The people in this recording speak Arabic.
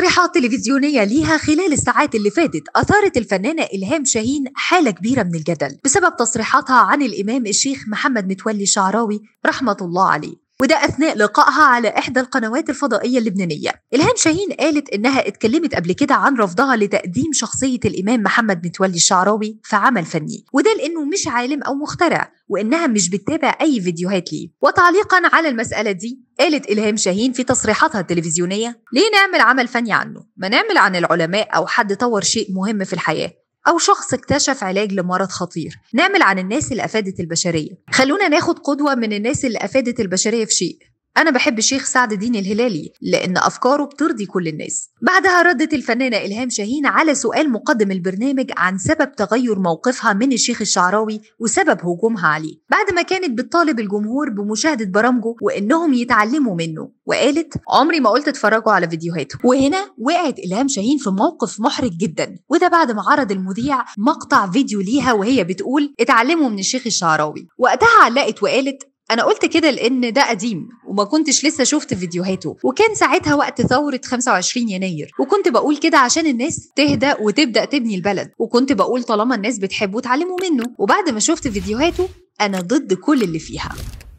تصريحات تلفزيونية ليها خلال الساعات اللي فاتت أثارت الفنانة إلهام شاهين حالة كبيرة من الجدل بسبب تصريحاتها عن الإمام الشيخ محمد متولي الشعراوي رحمة الله عليه وده أثناء لقائها على إحدى القنوات الفضائية اللبنانية إلهام شاهين قالت إنها اتكلمت قبل كده عن رفضها لتقديم شخصية الإمام محمد متولي الشعراوي في عمل فني وده لأنه مش عالم أو مخترع وإنها مش بتتابع أي فيديوهات ليه وتعليقا على المسألة دي قالت إلهام شاهين في تصريحاتها التلفزيونية ليه نعمل عمل فني عنه ما نعمل عن العلماء أو حد طور شيء مهم في الحياة أو شخص اكتشف علاج لمرض خطير نعمل عن الناس اللي أفادت البشرية خلونا ناخد قدوة من الناس اللي أفادت البشرية في شيء أنا بحب الشيخ سعد الدين الهلالي لأن أفكاره بترضي كل الناس. بعدها ردت الفنانة إلهام شاهين على سؤال مقدم البرنامج عن سبب تغير موقفها من الشيخ الشعراوي وسبب هجومها عليه، بعد ما كانت بتطالب الجمهور بمشاهدة برامجه وإنهم يتعلموا منه، وقالت: عمري ما قلت اتفرجوا على فيديوهاته. وهنا وقعت إلهام شاهين في موقف محرج جدا، وده بعد ما عرض المذيع مقطع فيديو ليها وهي بتقول اتعلموا من الشيخ الشعراوي، وقتها علقت وقالت انا قلت كده لان ده قديم وما كنتش لسه شفت فيديوهاته وكان ساعتها وقت ثوره 25 يناير وكنت بقول كده عشان الناس تهدى وتبدا تبني البلد وكنت بقول طالما الناس بتحبه اتعلموا منه وبعد ما شفت فيديوهاته انا ضد كل اللي فيها